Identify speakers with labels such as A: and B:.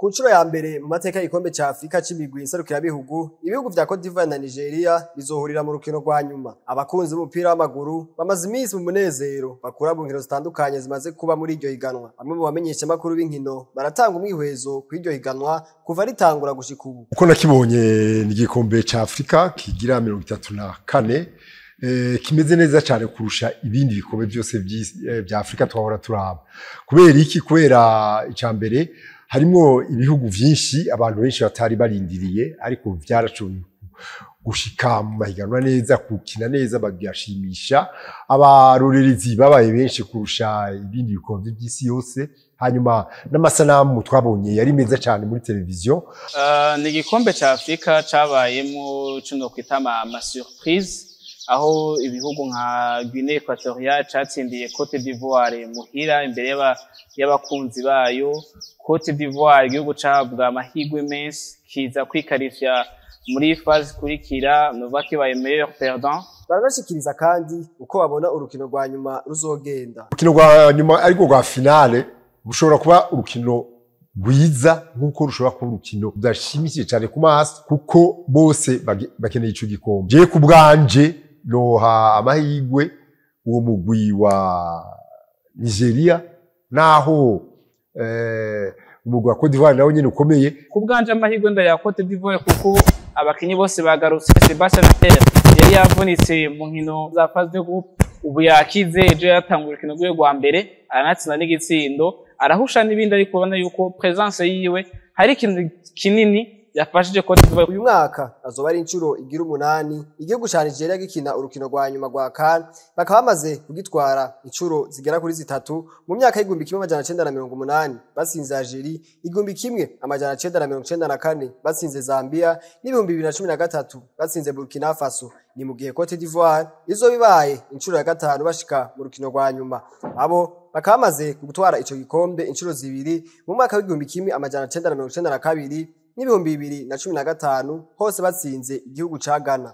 A: ku nshuro ya mbere mu mateka y'igikombe cya afurika cy'imigwi nserukirabihugu ibihugu bya Cote d'Ivoire na nigeria bizohurira mu rukino rwa nyuma abakunzi b'umupira w'amaguru bamaze iminsi mu munezero bakura mu nkino zitandukanye zimaze kuba muri iryo higanwa bamwe mu bamenyeshamakuru b'inkino baratanga umwihwezo ku iryo higanwa kuva ritangura gushika ubu
B: uko nakibonye ni igikombe cya afurika kigira mirongo itatu na kane eh, kimeze neza cyane kurusha ibindi bikombe byose bya eh, afurika twahora turaba kubera iki kubera icya mbere harimo ibihugu byinshi abantu benshi batari barindiriye ariko byarashoboye gushika mu mahiganwa neza gukina neza bagashimisha abarorerezi babaye benshi kurusha ibindi bikombe by'isi yose hanyuma n'amasanamu twabonye yari meza cyane muri televiziyo
C: ah, ni igikombe cya afurika cyabayemo cyo kwitama ama surprise aho ibihugu nka Guinea Equatorial cyatsindiye Cote d'Ivoire muhira imbere y'abakunzi bayo Cote d'Ivoire igihugu cyahabwa amahirwe menshi kiza kwikarishya muri faze ikurikira nuvuga ko ibaye meilleur perdant
A: kandi uko babona urukino rwa nyuma ruzogenda
B: urukino rwa nyuma ariko rwa finale rushobora kuba urukino rwiza nk'uko rushobora kuba urukino rudashimishije cyane ku maso kuko bose bakeneye icyo gikombe ngiye ku bwanje noha amahirwe uwo mugwi wa nigeria naho eh, umugwi wa cote d'ivoire nawo nyine ukomeye
C: ku bwanje amahirwe ndaya cote d'ivoire kuko abakinnyi bose bagarutse sebastian ter yari yavunitse mu nkino za phase de ubu yakize ejo yatangura urukino rwe rwa mbere aranatsinda n'igitsindo arahusha n'ibindi ariko ubona yuko presence yiwe hari ikintu kinini yafashije kote uyu mwaka azoba ari inshuro igira umunani
A: igihugu cya nigeria gikina urukino rwa nyuma rwa kane bakaba bamaze kugitwara inshuro zigera kuri zitatu mu myaka y'igihumbi kimwe amajana cyenda na mirongo umunani batsinze algeria igihumbi kimwe amajana cyenda na mirongo cyenda na kane batsinze zambia n'ibihumbi bibiri na cumi na gatatu batsinze burkina faso ni mu gihe cote d'ivoire izo bibaye inshuro ya gatanu bashika mu rukino rwa nyuma abo bakaba bamaze gutwara icyo gikombe inshuro zibiri mu mwaka w'igihumbi kimwe amajana cyenda na mirongo cyenda na kabiri n'ibihumbi bibiri na cumi na gatanu hose batsinze igihugu cya ghana